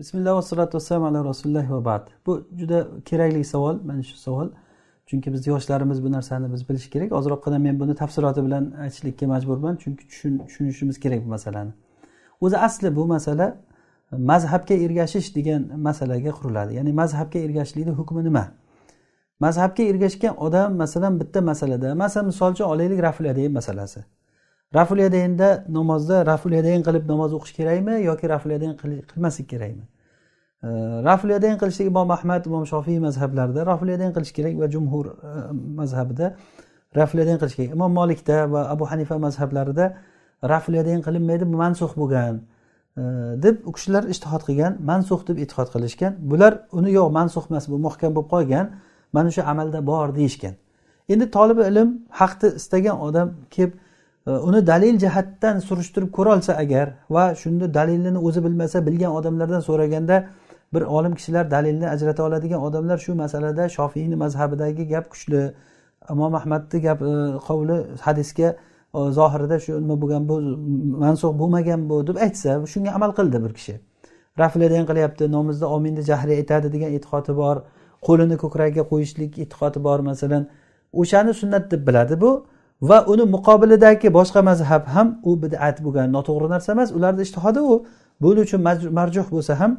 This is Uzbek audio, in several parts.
bismillah vassalotu vassalam ala rasulillah va bad bu juda kerakli savol mana shu savol chunki biz yoshlarimiz bu narsani biz bilish kerak ozroqqina men buni tafsiloti bilan aytishlikka majburman chunki tushunishimiz kerak bu masalani o'zi asli bu masala mazhabga ergashish degan masalaga quriladi ya'ni mazhabga ergashishlikni hukmi nima mazhabga ergashgan odam masalan bitta masalada masalan misol uchun olaylik raful masalasi rafulyadaynda namozda rafulyadayn qilib namoz o'qish kerakmi yoki rafulyadayn qilmaslik kerakmi rafulyadayn qilishlik imom ahmad imom shofiy mazhablarida rafulyadayn qilish kerak va jumhur e, mazhabida rafulyadayn qilish kerak imom molikda va abu hanifa mazhablarida rafulyadayn qilinmaydi bu mansux bo'lgan deb u kishilar ishtihod qilgan mansux deb e'tiqod qilishgan bular uni yo'q mansux emas bu muhkam bo'lib qolgan mana shu amalda bor deyishgan endi tolib ilm haqni istagan odam kelib uni dalil jihatdan surishtirib ko'rolsa agar va shunda dalilini o'zi bilmasa bilgan odamlardan so'raganda bir olim kishilar dalilni ajrata oladigan odamlar shu masalada shofiyni mazhabidagi gap kuchli imom ahmadni gap e, qovli hadisga e, zohirida shu nima bo'lgan bu mansuh bo'lmagan bu deb aytsa shunga amal qildi bir kishi raflada ham qilyapti nomizda ominni jahriy aytadi degan e'tiqodi bor qo'lini ko'kragiga qo'yishlik e'tiqodi bor masalan o'shani sunnat deb biladi bu va uni muqobilidagi boshqa mazhab ham u bidat bo'lgan noto'g'ri narsa emas ularni ijtihodi u buni uchun marjuh bo'lsa ham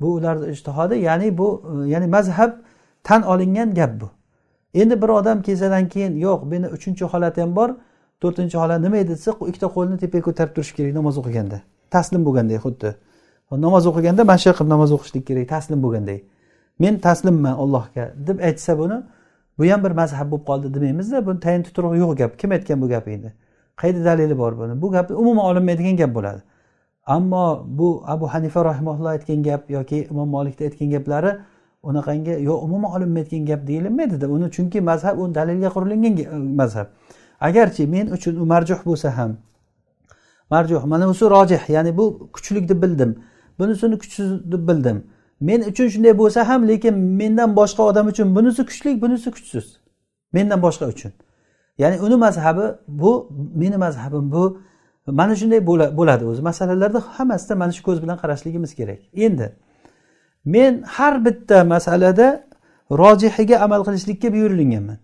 bu ularni ijtihodi ya'ni bu ya'ni mazhab tan olingan gap bu endi bir odam kelsadan keyin yo'q meni uchinchi holati ham bor to'rtinchi holat nima edi desa ikkita qo'lni tepaga ko'tarib turish kerak namoz o'qiganda taslim bo'lganday xuddi namoz o'qiganda mana shu qilib namoz o'qishlik kerak taslim bo'lganday men taslimman ollohga deb aytsa buni bu ham bir mazhab bo'lib qoldi demaymizda buni tayin tuturug'i yo'q gap kim aytgan bu gapni endi qayerda dalili bor buni bu gap umuman olinmaydigan gap bo'ladi ammo bu abu hanifa rahimulloh aytgan gap yoki imom molikni aytgan gaplari unaqangi yo'q umuman olinmaydigan gap deyilmaydida uni chunki mazhab u dalilga qurilingan mazhab agarchi men uchun u marjuh bo'lsa ham marjuh mana bunisi rojih ya'ni bu kuchlik deb bildim bunisini kuchsiz deb bildim men uchun shunday bo'lsa ham lekin mendan boshqa odam uchun bunisi kuchli bunisi kuchsiz mendan boshqa uchun ya'ni uni mazhabi bu meni mazhabim bu mana shunday bo'ladi o'zi masalalarda hammasida mana shu ko'z bilan qarashligimiz kerak endi men har bitta masalada rojihiga amal qilishlikka buyurilganman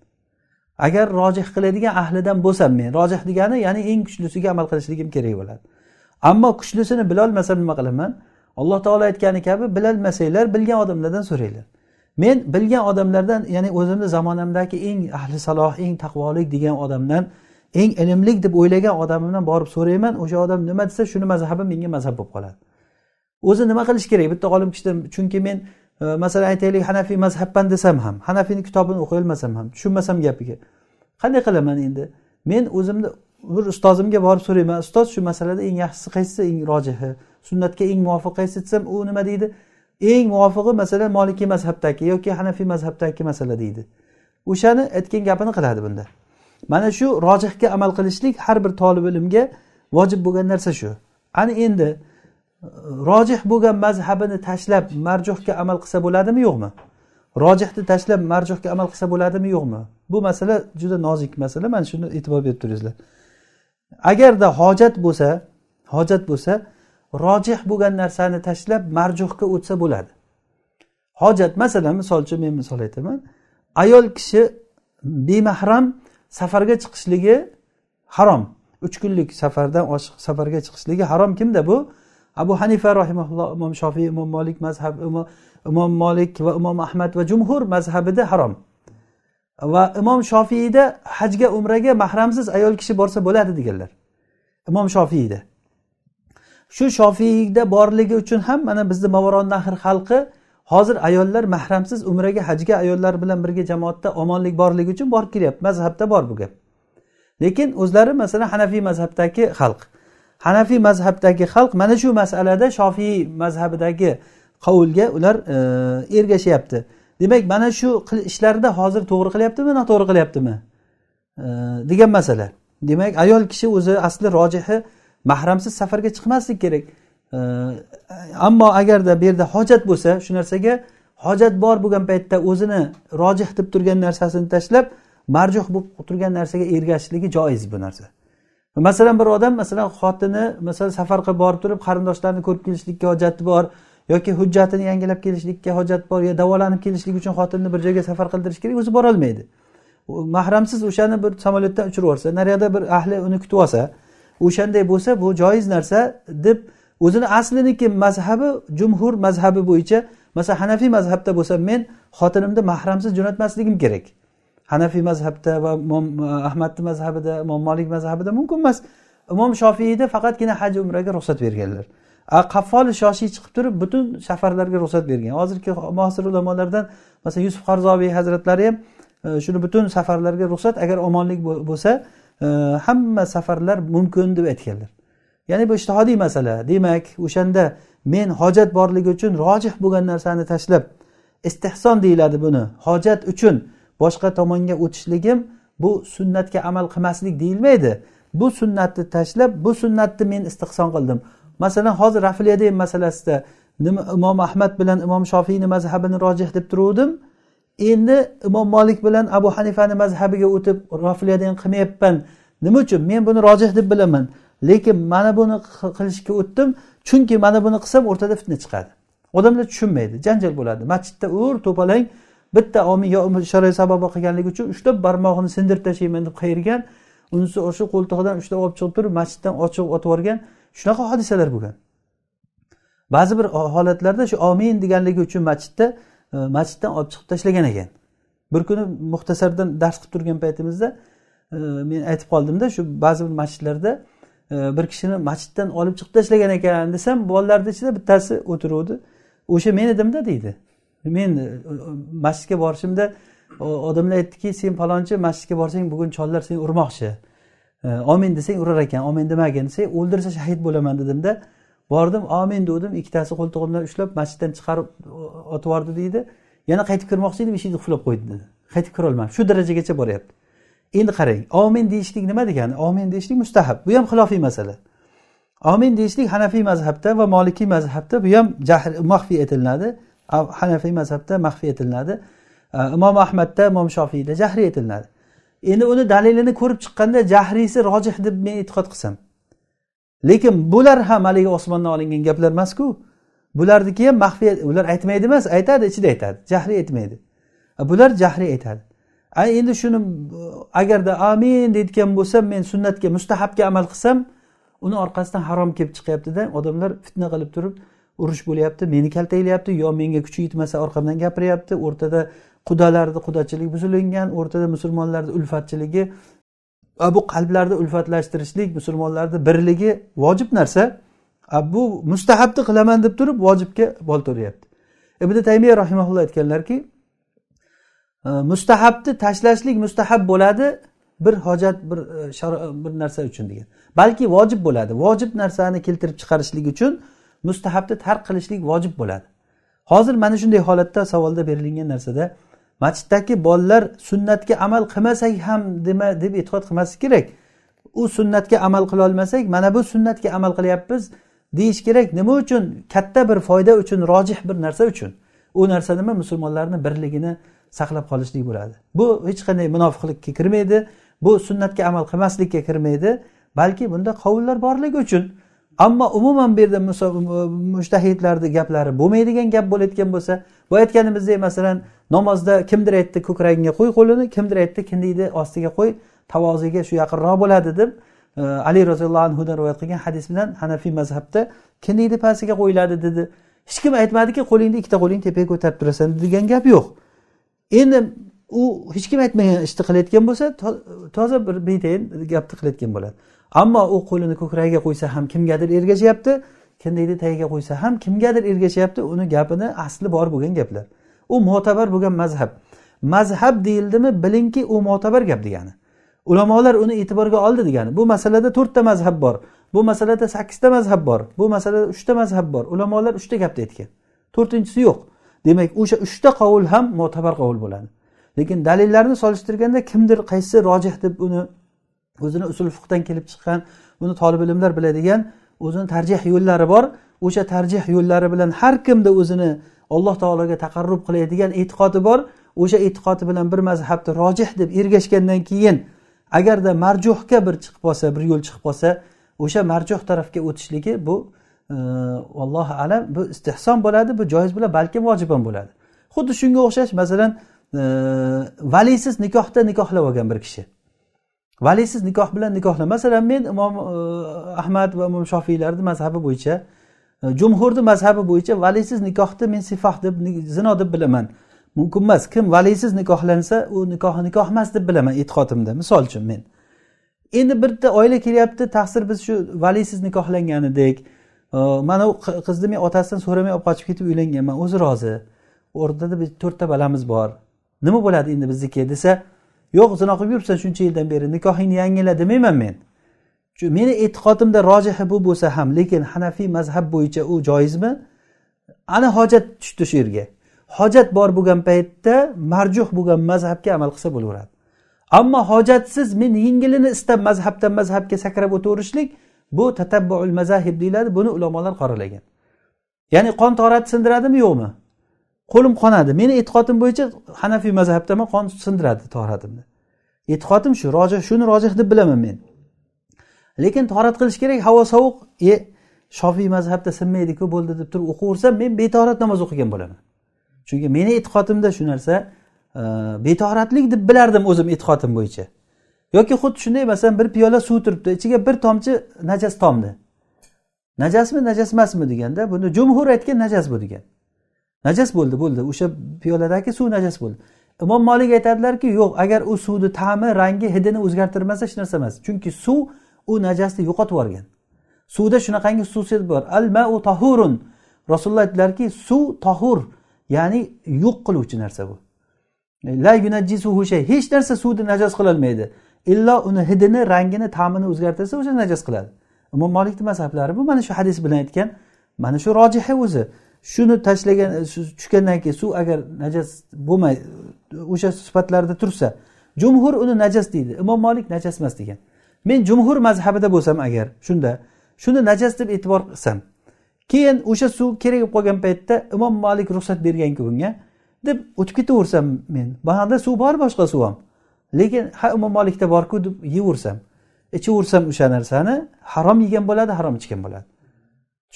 agar rojih qiladigan ahlidan bo'lsam men rojih degani ya'ni eng kuchlisiga amal qilishligim kerak bo'ladi ammo kuchlisini bilolmasam nima qilaman alloh taolo aytgani kabi bilolmasanglar bilgan odamlardan so'ranglar men bilgan odamlardan ya'ni o'zimni zamonamdagi eng ahli saloh eng taqvolik degan odamdan eng ilmli deb o'ylagan odamimdan borib so'rayman o'sha odam nima desa shuni mazhabi menga mazhab bo'lib qoladi o'zi nima qilish kerak bitta olim kishidan chunki men e, masalan aytaylik hanafiy mazhabman desam ham hanafiyni kitobini o'qiy olmasam ham tushunmasam gapiga qanday qilaman endi men o'zimni bir ustozimga borib so'rayman ustoz shu masalada eng yaxshisi qaysi eng rojihi sunnatga eng muvofiq qaysi desam u nima deydi eng muvofig'i masalan molikiy mazhabdagi yoki hanafiy mazhabdagi masala deydi o'shani aytgan gapini qiladi bunda mana shu rojihga amal qilishlik har bir tolib ilmga vojib bo'lgan narsa shu ana endi rojih bo'lgan mazhabini tashlab marjuhga amal qilsa bo'ladimi yo'qmi rojihni tashlab marjuhga amal qilsa bo'ladimi yo'qmi bu masala juda nozik masala mana shuni e'tibor berib turingizlar agarda hojat bo'lsa hojat bo'lsa rojih bo'lgan narsani tashlab marjuhga o'tsa bo'ladi hojat masalan misol uchun men misol aytaman ayol kishi bemahram safarga chiqishligi harom uch kunlik safardan oshiq safarga chiqishligi harom kimda bu abu hanifa rahimaulloh imom shofiy imom molik mazhab imom molik va imom ahmad va jumhur mazhabida harom va imom shofiyda hajga umraga mahramsiz ayol kishi borsa bo'ladi deganlar imom shofiyda shu shofiyda borligi uchun ham mana bizni movaron nahr xalqi hozir ayollar mahramsiz umraga hajga ayollar bilan birga jamoatda omonlik borligi uchun borib kelyapti mazhabda bor bu gap lekin o'zlari masalan hanafiy mazhabdagi xalq hanafiy mazhabdagi xalq mana shu masalada shofiy mazhabidagi qovulga ular e, ergashyapti demak mana shu ishlarida hozir to'g'ri qilyaptimi noto'g'ri qilyaptimi degan masala demak ayol kishi o'zi asli rojihi mahramsiz safarga chiqmaslik kerak ammo agarda bu yerda hojat bo'lsa shu narsaga hojat bor bo'lgan paytda o'zini rojih deb turgan narsasini tashlab marjuh bo'lib turgan narsaga ergashishligi joiz bu narsa masalan bir odam masalan xotini masalan qilib borib turib qarindoshlarini ko'rib kelishlikka hojati bor yoki hujjatini yangilab kelishlikka hojat bor yo davolanib kelishlik uchun xotinni bir joyga safar qildirish kerak o'zi borolmaydi mahramsiz o'shani bir samolyotdan uchirib yuborsa naryoqda bir ahli uni kutib olsa o'shanday bo'lsa bu joiz narsa deb o'zini asliniki mazhabi jumhur mazhabi bo'yicha masalan hanafiy mazhabda bo'lsa men xotinimni mahramsiz jo'natmasligim kerak hanafiy mazhabda va imom eh, ahmadni mazhabida imom molik mazhabida mumkin emas imom shofiyda faqatgina haj umraga ruxsat berganlar qaffol shoshiy chiqib turib butun safarlarga ruxsat bergan hozirgi mosir ulamolardan masalan yusuf qarzobiy hazratlari ham e, shuni butun safarlarga ruxsat agar omonlik bo'lsa e, hamma safarlar mumkin deb aytganlar ya'ni bu ishtihodiy masala demak o'shanda men hojat borligi uchun rojih bo'lgan narsani tashlab istehson deyiladi buni hojat uchun boshqa tomonga o'tishligim bu sunnatga amal qilmaslik deyilmaydi bu sunnatni tashlab bu sunnatni men istehson qildim masalan hozir rafil masalasida nima imom ahmad bilan imom shofiyni mazhabini rojih deb turuvdim endi imom molik bilan abu hanifani mazhabiga o'tib rafil qilmayapman nima uchun men buni rojih deb bilaman lekin mana buni qilishga o'tdim chunki mana buni qilsam o'rtada fitna chiqadi odamlar tushunmaydi janjal bo'ladi masjidda o'r to'palang bitta omin yo ishorayu sababi qilganligi uchun ushlab barmog'ini sindirib tashlayman deb qayirgan unisi o'sha qo'ltig'idan ushlab olib chiqib turib masjiddan ochiq otib yuborgan shunaqa hodisalar bo'lgan ba'zi bir holatlarda shu omin deganligi uchun masjidda e, masjiddan olib chiqib tashlagan ekan bir kuni muxtasardan dars qilib turgan paytimizda e, men aytib qoldimda shu ba'zi bir masjidlarda e, bir kishini masjiddan olib chiqib tashlagan ekan desam bolalarni ichida bittasi o'tiruvdi o'sha men edimda deydi men masjidga borishimda odamlar aytdiki sen palonchi masjidga borsang bugun chollar seni urmoqchi omin desang urar ekan omin demagin desang o'ldirsa shahid bo'laman dedimda bordim omin degandim ikkitasi qo'ltig'imdan ushlab masjiddan chiqarib otib yubordi deydi yana qaytib kirmoqchi edim eshikni qulflab qo'ydi dedi qaytib kirolmadim shu darajagacha boryapti endi qarang omin deyishlik nima degani omin deyishlik mustahab bu ham xilofiy masala omin deyishlik hanafiy mazhabda va molikiy mazhabda bu ham maxfiy etilinadi hanafiy mazhabda maxfiy etilinadi imom ahmadda imom shofiyda jahriy etilinadi endi uni dalilini ko'rib chiqqanda jahriysi rojih deb men e'tiqod qilsam lekin bular ham haligi osmondan olingan gaplar emasku bularniki ham maxfiy ular aytmaydi emas aytadi ichida aytadi jahriy aytmaydi bular jahriy aytadi endi shuni agarda amin deydigan bo'lsam men sunnatga mustahabga amal qilsam uni orqasidan harom kelib chiqyaptida odamlar fitna qilib turib urush bo'lyapti meni kaltaklayapti yo menga kuchi yetmasa orqamdan gapiryapti o'rtada qudalarni qudachilik buzilingan o'rtada musulmonlarni ulfatchiligi va bu qalblarni ulfatlashtirishlik musulmonlarni birligi vojib narsa bu mustahabni qilaman deb turib vojibga bol ibn taymiya rahimaulloh aytganlarki e, mustahabni tashlashlik mustahab bo'ladi bir hojat bir e, bir narsa uchun degan balki vojib bo'ladi vojib narsani keltirib chiqarishlik uchun mustahabni tark qilishlik vojib bo'ladi hozir mana shunday holatda savolda berilgan narsada masjiddagi bolalar sunnatga amal qilmasak ham dema deb e'tiqod qilmaslik kerak u sunnatga amal qilolmasak mana bu sunnatga amal qilyapmiz deyish kerak nima uchun katta bir foyda uchun rojih bir narsa uchun u narsa nima musulmonlarni birligini saqlab qolishlik bo'ladi bu hech qanday munofiqlikka kirmaydi bu sunnatga amal qilmaslikka kirmaydi balki bunda qovullar borligi uchun ammo umuman bu yerda mushtahidlarni gaplari bo'lmaydigan gap bo'layotgan bo'lsa bu aytganimizdek masalan namozda kimdir aytdi ko'kragingga qo'y qo'lini kimdir aytdi kindikni ostiga qo'y tavoziga shu yaqinroq bo'ladi deb e, ali roziyallohu anhudan rivoyat qilgan hadis bilan hanafiy mazhabda kindikni pastiga qo'yiladi dedi hech kim aytmadiki qo'lingni ikkita qo'ling tepaga ko'tarib turasan degan gap yo'q endi u hech kim aytmagan ishni qilayotgan bo'lsa toza bir betayin gapni qilayotgan bo'ladi ammo u qo'lini ko'kragiga qo'ysa ham kimgadir ergashyapti kindikni tagiga qo'ysa ham kimgadir ergashyapti uni gapini asli bor bo'lgan gaplar u mo'tabar bo'lgan mazhab mazhab deyildimi bilingki u mo'tabar gap degani ulamolar uni e'tiborga oldi degani bu masalada to'rtta mazhab bor bu masalada sakkizta mazhab bor bu masalada uchta mazhab bor ulamolar uchta gapni aytgan to'rtinchisi yo'q demak o'sha uchta qovul ham mo'tabar qovul bo'ladi lekin dalillarni solishtirganda kimdir qaysi rojih deb uni o'zini usul fiqdan kelib chiqqan buni tolib ilmlar biladigan o'zini tarjih yo'llari bor o'sha tarjih yo'llari bilan har kimda o'zini alloh taologa taqarrub qiladigan e'tiqodi bor o'sha e'tiqodi bilan bir mazhabni rojih deb ergashgandan keyin agarda marjuhga bir chiqib qolsa bir yo'l chiqib qolsa o'sha marjuh tarafga o'tishligi bu e, allohu alam bu istehson bo'ladi bu joiz bo'ladi balkim vojib ham bo'ladi xuddi shunga o'xshash masalan e, valiysiz nikohda nikohlab olgan bir kishi valisiz nikoh bilan masalan men imom e, ahmad va imom shofiylarni mazhabi bo'yicha e, jumhurni mazhabi bo'yicha valisiz nikohni men sifoh deb zino deb bilaman mumkin emas kim valisiz nikohlansa u nikoh nikoh emas deb bilaman e'tiqodimda misol uchun men endi bitta oila kelyapti taqsir biz shu valisiz nikohlanganidek e, mana u qizni men otasidan so'ramay olib qochib ketib uylanganman o'zi rozi o'rtada to'rtta balamiz bor nima bo'ladi endi bizniki desa yo'q zino qilib yuribsan shuncha yildan beri nikohingni yangila demayman men meni e'tiqodimda rojihi bu bo'lsa ham lekin hanafiy mazhab bo'yicha u joizmi ana hojat tushdi shu yerga hojat bor bo'lgan paytda marjuh bo'lgan mazhabga amal qilsa bo'laveradi ammo hojatsiz men yengilini istab mazhabdan mazhabga sakrab o'taverishlik bu tatabbuul mazahib deyiladi buni ulamolar qoralagan ya'ni qon torati sindiradimi yo'qmi qo'lim qonadi meni e'tiqodim bo'yicha hanafiy mazhabdaman qon sindiradi toratimni e'tiqodim shu rojih shuni rojih deb bilaman men lekin torat qilish kerak havo sovuq e shofiy mazhabda sinmaydiku bo'ldi deb turib o'qiyversam men betorat namoz o'qigan bo'laman chunki meni e'tiqodimda shu narsa e, betoratlik deb bilardim o'zim e'tiqodim bo'yicha yoki xuddi shunday masalan bir piyola suv turibdi ichiga bir tomchi najas tomdi najasmi najas emasmi deganda buni jumhur aytgan najas bu degan najas bo'ldi bo'ldi o'sha piyoladagi suv najas bo'ldi imom molik aytadilarki yo'q agar u suvni ta'mi rangi hidini o'zgartirmasa hech narsa emas chunki suv u najasni yo'qotib yuborgan suvda shunaqangi xususiyat bor al mau tahurun rasululloh aytdilarki suv tahur ya'ni yo'q qiluvchi narsa bu la yunajjisuhu shay hech narsa suvni najos qilolmaydi illo uni hidini rangini ta'mini o'zgartirsa o'sha najos qiladi imom molikni mazhablari bu mana shu hadis bilan aytgan mana shu rojihi o'zi shuni tashlagan e, tushgandan keyin suv agar najas bo'lmay o'sha sifatlarda tursa jumhur uni najas deydi imom molik najas emas degan men jumhur mazhabida bo'lsam agar shunda shuni najas deb e'tibor qilsam keyin o'sha suv kerak bo'lib qolgan paytda imom molik ruxsat berganku bunga deb o'tib ketaversam men buyoqda suv bor boshqa suv ham lekin ha imom molikda borku deb yeyversam ichaversam o'sha narsani harom yegan bo'ladi harom ichgan bo'ladi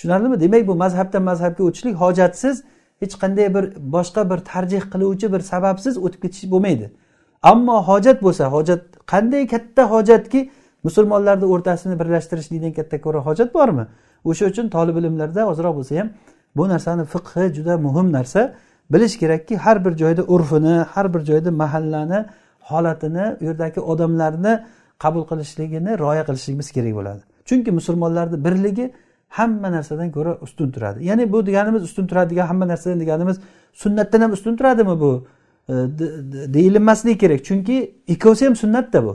tushunarlimi demak bu mazhabdan mazhabga o'tishlik hojatsiz hech qanday bir boshqa bir tarjih qiluvchi bir sababsiz o'tib ketish bo'lmaydi ammo hojat bo'lsa hojat qanday katta hojatki musulmonlarni o'rtasini birlashtirishlikdan katta ko'ra hojat bormi o'sha uchun tolib ilmlarda ozroq bo'lsa ham bu narsani fiqhi juda muhim narsa bilish kerakki har bir joyda urfini har bir joyda mahallani holatini u yerdagi odamlarni qabul qilishligini rioya qilishligimiz kerak bo'ladi chunki musulmonlarni birligi hamma narsadan ko'ra ustun turadi ya'ni bu deganimiz ustun turadigan hamma narsadan deganimiz sunnatdan ham ustun turadimi bu deyilinmasligi kerak chunki ikkovsi ham sunnatda bu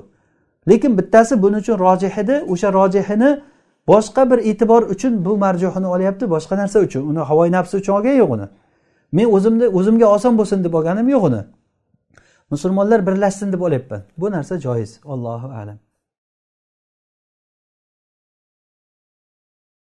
lekin bittasi buning uchun rojih edi o'sha rojihini boshqa bir e'tibor uchun bu marjuhini olyapti boshqa narsa uchun uni havoyi nafsi uchun olgani yo'q uni men o'zimni o'zimga oson bo'lsin deb olganim yo'q uni musulmonlar birlashsin deb olyapman bu narsa joiz allohu alam